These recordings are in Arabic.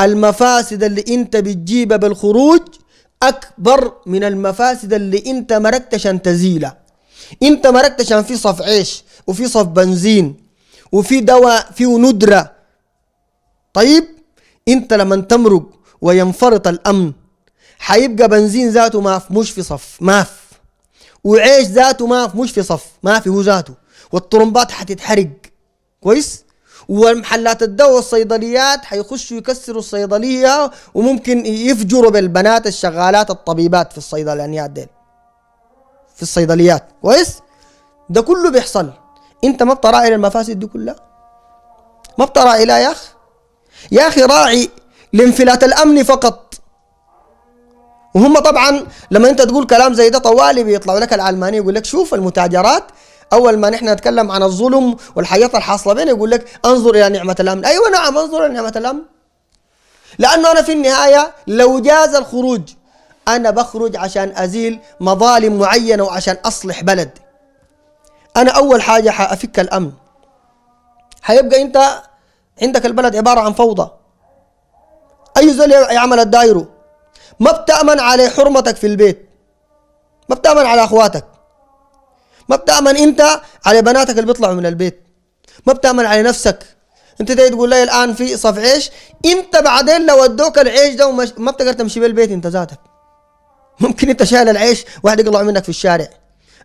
المفاسد اللي انت بتجيبها بالخروج اكبر من المفاسد اللي انت مركت عشان تزيلها انت مركت عشان في صف عيش وفي صف بنزين وفي دواء فيه ندرة طيب انت لما تمرق وينفرط الامن حيبقى بنزين ذاته ما مش في صف ما في وعيش ذاته ما مش في صف ما في هو ذاته والطرمبات حتتحرق كويس والمحلات الدواء والصيدليات حيخشوا يكسروا الصيدليه وممكن يفجروا بالبنات الشغالات الطبيبات في الصيدلانيات يعني ديل في الصيدليات كويس ده كله بيحصل انت ما بتراعي المفاسد دي كلها ما بتراعي لا يا اخ يا اخي راعي لانفلات الامن فقط وهم طبعا لما انت تقول كلام زي ده طوالي بيطلعوا لك العلماني يقول لك شوف المتاجرات اول ما نحن نتكلم عن الظلم والحاجات الحاصله بين يقول لك انظر الى نعمه الامن ايوه نعم انظر الى نعمه الامن لانه انا في النهايه لو جاز الخروج انا بخرج عشان ازيل مظالم معينه وعشان اصلح بلد انا اول حاجه حافك الامن حيبقى انت عندك البلد عباره عن فوضى اي زول يعمل الدايره ما بتامن على حرمتك في البيت ما بتامن على اخواتك ما بتأمن انت على بناتك اللي بيطلعوا من البيت ما بتأمن على نفسك انت تيجي تقول لي الان في صف عيش انت بعدين لو ادوك العيش ده ومش... ما بتقدر تمشي بالبيت انت ذاتك ممكن انت شايل العيش واحد يطلع منك في الشارع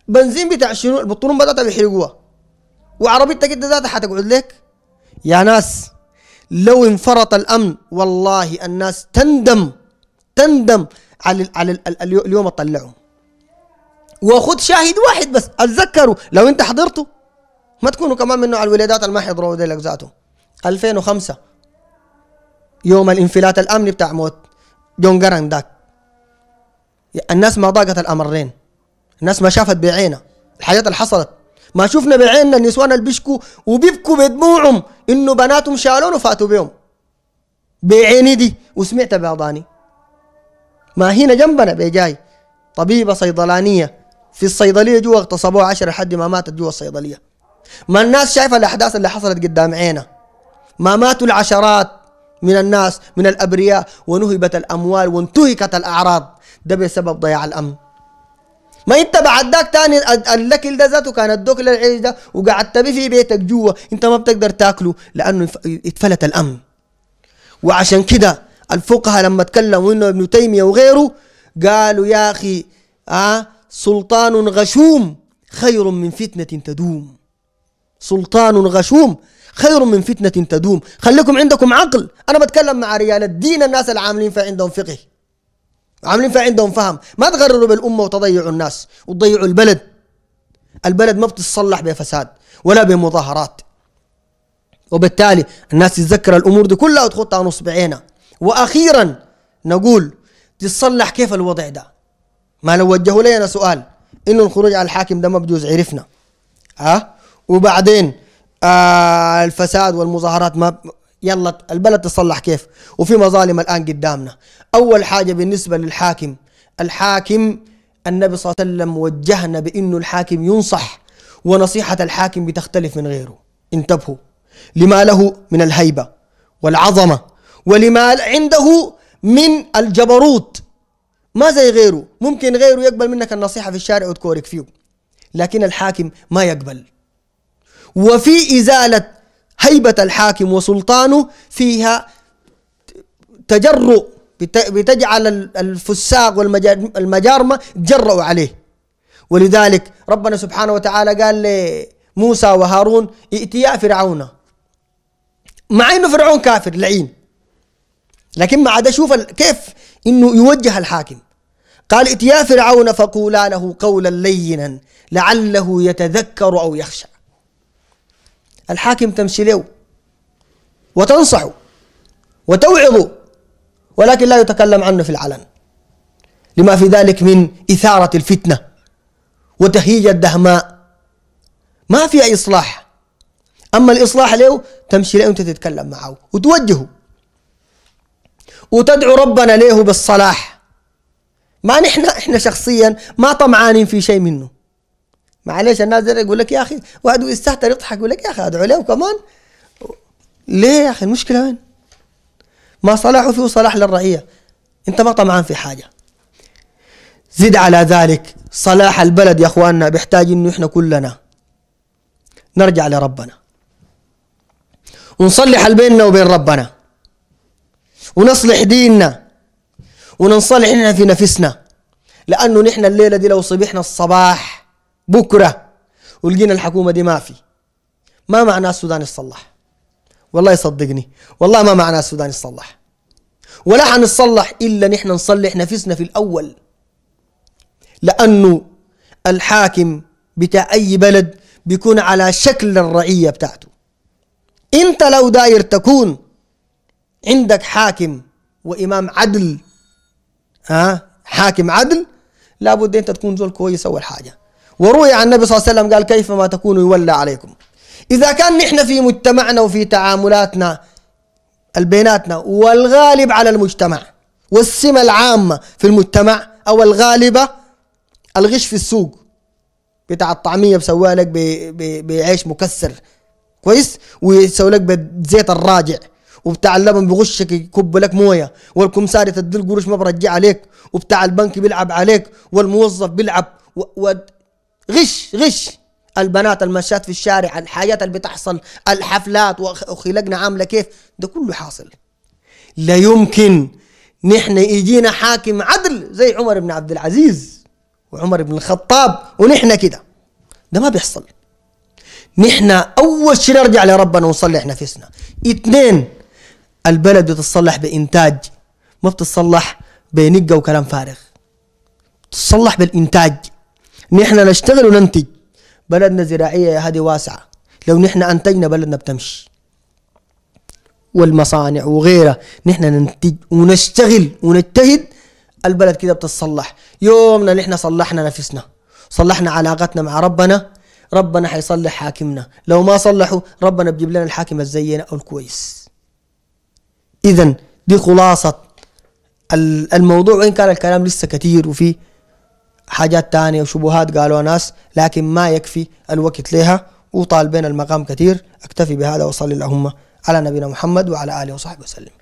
بنزين بتاع شنو البطرون بدأت بيحرقوها وعربيتك انت ذاتها حتقعد لك يا ناس لو انفرط الامن والله الناس تندم تندم على اليوم اطلعهم وخد شاهد واحد بس اتذكروا لو انت حضرته ما تكونوا كمان من نوع الولادات اللي ما حضروا ديلك ذاته 2005 يوم الانفلات الامني بتاع موت جون جران داك الناس ما ضاقت الامرين الناس ما شافت بعينها الحاجات اللي حصلت ما شفنا بعيننا النسوان اللي بيشكوا وبيبكوا بدموعهم انه بناتهم شالون وفاتوا بيهم بعيني دي وسمعت بعضاني ما هنا جنبنا بيجاي طبيبه صيدلانيه في الصيدليه جوا اغتصبوا 10 لحد ما ماتت جوا الصيدليه ما الناس شايفه الاحداث اللي حصلت قدام عينا ما ماتوا العشرات من الناس من الابرياء ونهبت الاموال وانتهكت الاعراض ده بسبب ضياع الامن ما انت بعد ذاك تاني الاكل ده ذاته كان ادوك للعيش ده وقعدت بيه في بيتك جوا انت ما بتقدر تاكله لانه اتفلت الامن وعشان كده الفقهاء لما تكلموا انه ابن تيميه وغيره قالوا يا اخي آه سلطان غشوم خير من فتنة تدوم سلطان غشوم خير من فتنة تدوم خليكم عندكم عقل أنا بتكلم مع رجال الدين الناس اللي عاملين فعندهم فقه عاملين فعندهم فهم ما تغرروا بالأمة وتضيعوا الناس وتضيعوا البلد البلد ما بتتصلح بفساد ولا بمظاهرات وبالتالي الناس تتذكر الأمور دي كلها وتخطها نصب عينها وأخيرا نقول تتصلح كيف الوضع ده ما لو وجهوا لينا سؤال انه الخروج على الحاكم ده ما بجوز عرفنا ها أه؟ وبعدين آه الفساد والمظاهرات ما يلا البلد تصلح كيف وفي مظالم الان قدامنا اول حاجه بالنسبه للحاكم الحاكم النبي صلى الله عليه وسلم وجهنا بانه الحاكم ينصح ونصيحه الحاكم بتختلف من غيره انتبهوا لما له من الهيبه والعظمه ولما عنده من الجبروت ما زي غيره ممكن غيره يقبل منك النصيحة في الشارع وتكورك فيه لكن الحاكم ما يقبل وفي إزالة هيبة الحاكم وسلطانه فيها تجرؤ بتجعل الفساق والمجارمة تجرؤوا عليه ولذلك ربنا سبحانه وتعالى قال لموسى وهارون ائتيا فرعون مع انه فرعون كافر لعين لكن ما عاد اشوف كيف انه يوجه الحاكم قال ائتيا فرعون فقولا له قولا لينا لعله يتذكر أو يخشى الحاكم تمشي له وتنصحه وتوعظه ولكن لا يتكلم عنه في العلن لما في ذلك من إثارة الفتنة وتهيج الدهماء ما اي إصلاح أما الإصلاح له تمشي له أنت تتكلم معه وتوجهه وتدعو ربنا له بالصلاح ما نحن احنا شخصيا ما طمعانين في شيء منه معلش الناس يقول لك يا اخي واحد يستهتر يضحك يقول لك يا اخي ادعو له كمان ليه يا اخي المشكله وين؟ ما صلاحه فيه صلاح للرعيه انت ما طمعان في حاجه زد على ذلك صلاح البلد يا اخواننا بيحتاج انه احنا كلنا نرجع لربنا ونصلح بيننا وبين ربنا ونصلح ديننا وننصلح نحن في نفسنا لانه نحن الليله دي لو صبحنا الصباح بكره ولقينا الحكومه دي ما في ما معنى السودان يصلح والله صدقني والله ما معنى السودان يصلح ولا حنتصلح الا نحن نصلح نفسنا في الاول لانه الحاكم بتاع اي بلد بيكون على شكل الرعيه بتاعته انت لو داير تكون عندك حاكم وامام عدل ها حاكم عدل لابد انت تكون زول كويس اول حاجه وروي عن النبي صلى الله عليه وسلم قال كيف ما تكون يولى عليكم اذا كان نحن في مجتمعنا وفي تعاملاتنا البيناتنا والغالب على المجتمع والسمة العامة في المجتمع أو الغالبة الغش في السوق بتاع الطعمية بسوها لك بعيش مكسر كويس ويسوي لك بزيت الراجع وبتاع اللبن بغشك يكب لك مويه والكمساري تدي القروش ما برجع عليك وبتاع البنك بيلعب عليك والموظف بيلعب و... و... غش غش البنات المشات في الشارع الحاجات اللي بتحصل الحفلات وخلقنا عامله كيف ده كله حاصل لا يمكن نحن يجينا حاكم عدل زي عمر بن عبد العزيز وعمر بن الخطاب ونحن كده ده ما بيحصل نحن اول شيء نرجع لربنا ونصلح نفسنا اثنين البلد بتتصلح بإنتاج ما بتتصلح بنقة وكلام فارغ بتتصلح بالإنتاج نحن نشتغل وننتج بلدنا زراعية هذه واسعة لو نحن أنتجنا بلدنا بتمشي والمصانع وغيرها نحن ننتج ونشتغل ونجتهد البلد كده بتتصلح يومنا نحن صلحنا نفسنا صلحنا علاقتنا مع ربنا ربنا حيصلح حاكمنا لو ما صلحوا ربنا بيجيب لنا الحاكم الزينا او الكويس اذا دي خلاصه الموضوع وان كان الكلام لسه كتير وفي حاجات تانية وشبهات قالوها ناس لكن ما يكفي الوقت لها وطالبين المقام كتير اكتفي بهذا وصلي اللهم على نبينا محمد وعلى اله وصحبه وسلم